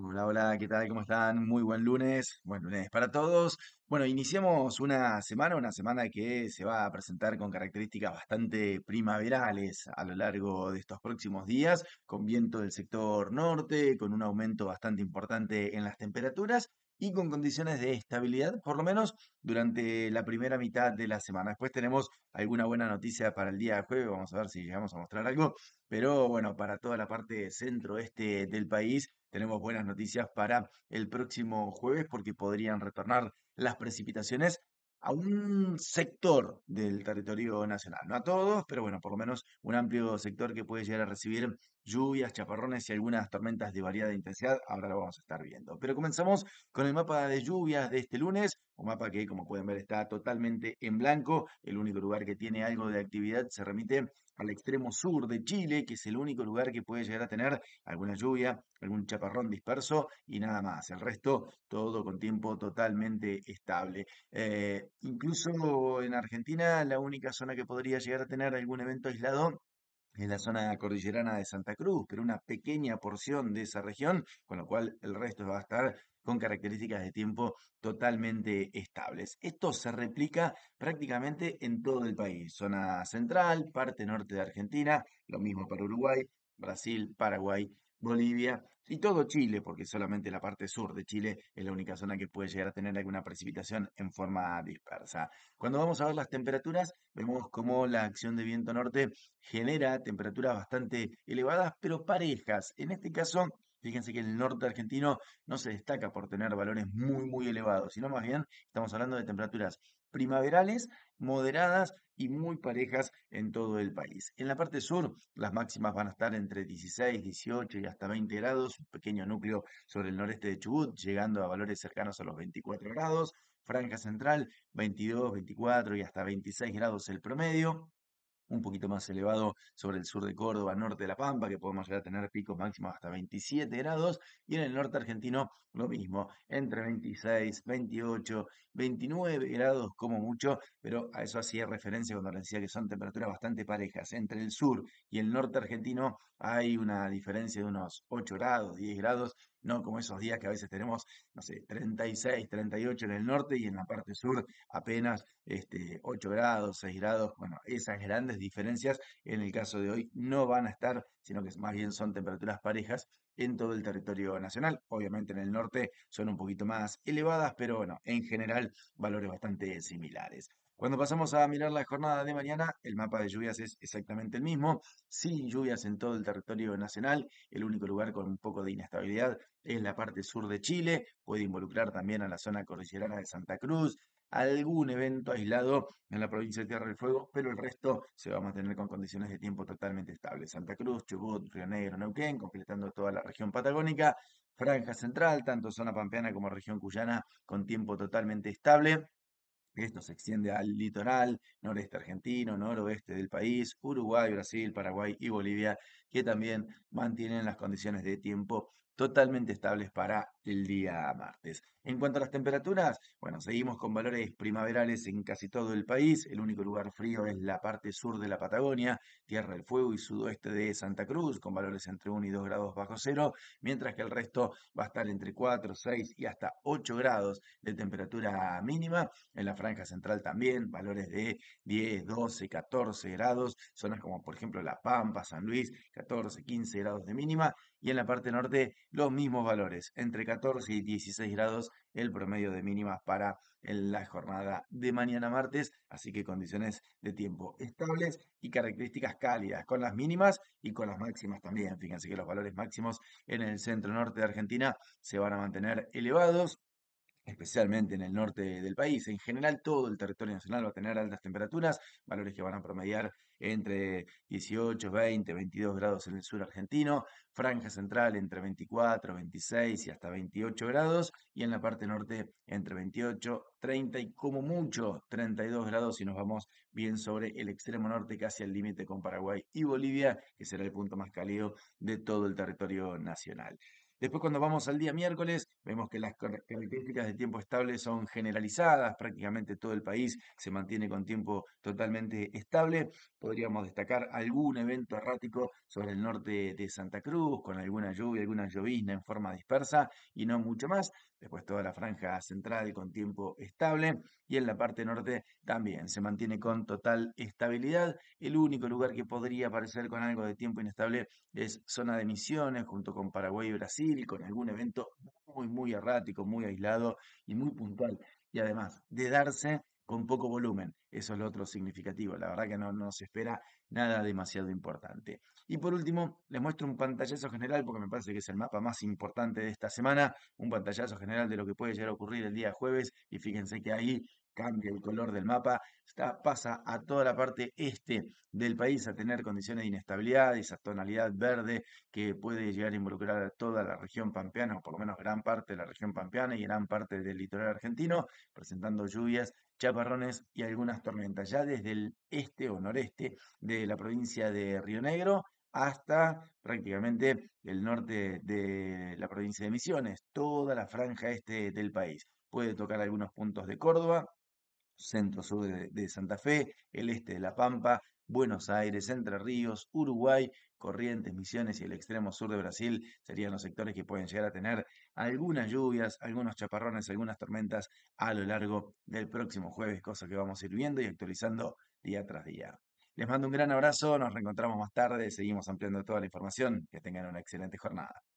Hola, hola, ¿qué tal? ¿Cómo están? Muy buen lunes, buen lunes para todos. Bueno, iniciamos una semana, una semana que se va a presentar con características bastante primaverales a lo largo de estos próximos días, con viento del sector norte, con un aumento bastante importante en las temperaturas y con condiciones de estabilidad, por lo menos durante la primera mitad de la semana. Después tenemos alguna buena noticia para el día de jueves, vamos a ver si llegamos a mostrar algo, pero bueno, para toda la parte centro-este del país tenemos buenas noticias para el próximo jueves porque podrían retornar las precipitaciones a un sector del territorio nacional, no a todos, pero bueno, por lo menos un amplio sector que puede llegar a recibir lluvias, chaparrones y algunas tormentas de variada intensidad. Ahora lo vamos a estar viendo. Pero comenzamos con el mapa de lluvias de este lunes, un mapa que como pueden ver está totalmente en blanco. El único lugar que tiene algo de actividad se remite al extremo sur de Chile, que es el único lugar que puede llegar a tener alguna lluvia, algún chaparrón disperso y nada más. El resto, todo con tiempo totalmente estable. Eh, incluso en Argentina, la única zona que podría llegar a tener algún evento aislado en la zona cordillerana de Santa Cruz, pero una pequeña porción de esa región, con lo cual el resto va a estar con características de tiempo totalmente estables. Esto se replica prácticamente en todo el país, zona central, parte norte de Argentina, lo mismo para Uruguay, Brasil, Paraguay, Bolivia y todo Chile, porque solamente la parte sur de Chile es la única zona que puede llegar a tener alguna precipitación en forma dispersa. Cuando vamos a ver las temperaturas, vemos cómo la acción de viento norte genera temperaturas bastante elevadas, pero parejas. En este caso, Fíjense que el norte argentino no se destaca por tener valores muy, muy elevados, sino más bien estamos hablando de temperaturas primaverales, moderadas y muy parejas en todo el país. En la parte sur, las máximas van a estar entre 16, 18 y hasta 20 grados, un pequeño núcleo sobre el noreste de Chubut, llegando a valores cercanos a los 24 grados. Franja central, 22, 24 y hasta 26 grados el promedio un poquito más elevado sobre el sur de Córdoba, norte de La Pampa, que podemos llegar a tener picos máximos hasta 27 grados, y en el norte argentino lo mismo, entre 26, 28, 29 grados como mucho, pero a eso hacía referencia cuando les decía que son temperaturas bastante parejas. Entre el sur y el norte argentino hay una diferencia de unos 8 grados, 10 grados, no como esos días que a veces tenemos, no sé, 36, 38 en el norte y en la parte sur apenas este, 8 grados, 6 grados. Bueno, esas grandes diferencias en el caso de hoy no van a estar, sino que más bien son temperaturas parejas en todo el territorio nacional. Obviamente en el norte son un poquito más elevadas, pero bueno, en general valores bastante similares. Cuando pasamos a mirar la jornada de mañana, el mapa de lluvias es exactamente el mismo, sin lluvias en todo el territorio nacional, el único lugar con un poco de inestabilidad es la parte sur de Chile, puede involucrar también a la zona cordillerana de Santa Cruz, algún evento aislado en la provincia de Tierra del Fuego, pero el resto se va a mantener con condiciones de tiempo totalmente estables. Santa Cruz, Chubut, Río Negro, Neuquén, completando toda la región patagónica, franja central, tanto zona pampeana como región cuyana, con tiempo totalmente estable. Esto se extiende al litoral, noreste argentino, noroeste del país, Uruguay, Brasil, Paraguay y Bolivia, que también mantienen las condiciones de tiempo totalmente estables para el día martes. En cuanto a las temperaturas, bueno, seguimos con valores primaverales en casi todo el país. El único lugar frío es la parte sur de la Patagonia, Tierra del Fuego y sudoeste de Santa Cruz, con valores entre 1 y 2 grados bajo cero, mientras que el resto va a estar entre 4, 6 y hasta 8 grados de temperatura mínima. En la franja central también, valores de 10, 12, 14 grados, zonas como por ejemplo La Pampa, San Luis, 14, 15 grados de mínima y en la parte norte los mismos valores, entre 14 y 16 grados el promedio de mínimas para la jornada de mañana martes, así que condiciones de tiempo estables y características cálidas con las mínimas y con las máximas también. Fíjense que los valores máximos en el centro norte de Argentina se van a mantener elevados, especialmente en el norte del país. En general, todo el territorio nacional va a tener altas temperaturas, valores que van a promediar entre 18, 20, 22 grados en el sur argentino, franja central entre 24, 26 y hasta 28 grados, y en la parte norte entre 28, 30 y como mucho 32 grados si nos vamos bien sobre el extremo norte, casi al límite con Paraguay y Bolivia, que será el punto más cálido de todo el territorio nacional. Después cuando vamos al día miércoles, vemos que las características de tiempo estable son generalizadas, prácticamente todo el país se mantiene con tiempo totalmente estable. Podríamos destacar algún evento errático sobre el norte de Santa Cruz, con alguna lluvia, alguna llovizna en forma dispersa y no mucho más. Después toda la franja central con tiempo estable y en la parte norte también se mantiene con total estabilidad. El único lugar que podría aparecer con algo de tiempo inestable es zona de misiones junto con Paraguay y Brasil con algún evento muy, muy errático, muy aislado y muy puntual. Y además de darse con poco volumen. Eso es lo otro significativo. La verdad que no, no se espera nada demasiado importante. Y por último, les muestro un pantallazo general, porque me parece que es el mapa más importante de esta semana, un pantallazo general de lo que puede llegar a ocurrir el día jueves, y fíjense que ahí cambia el color del mapa, pasa a toda la parte este del país a tener condiciones de inestabilidad, esa tonalidad verde que puede llegar a involucrar a toda la región pampeana, o por lo menos gran parte de la región pampeana y gran parte del litoral argentino, presentando lluvias, chaparrones y algunas tormentas. Ya desde el este o noreste de la provincia de Río Negro hasta prácticamente el norte de la provincia de Misiones, toda la franja este del país. Puede tocar algunos puntos de Córdoba, centro-sur de, de Santa Fe, el este de La Pampa, Buenos Aires, Entre Ríos, Uruguay, Corrientes, Misiones y el extremo sur de Brasil serían los sectores que pueden llegar a tener algunas lluvias, algunos chaparrones, algunas tormentas a lo largo del próximo jueves, cosa que vamos a ir viendo y actualizando día tras día. Les mando un gran abrazo, nos reencontramos más tarde, seguimos ampliando toda la información. Que tengan una excelente jornada.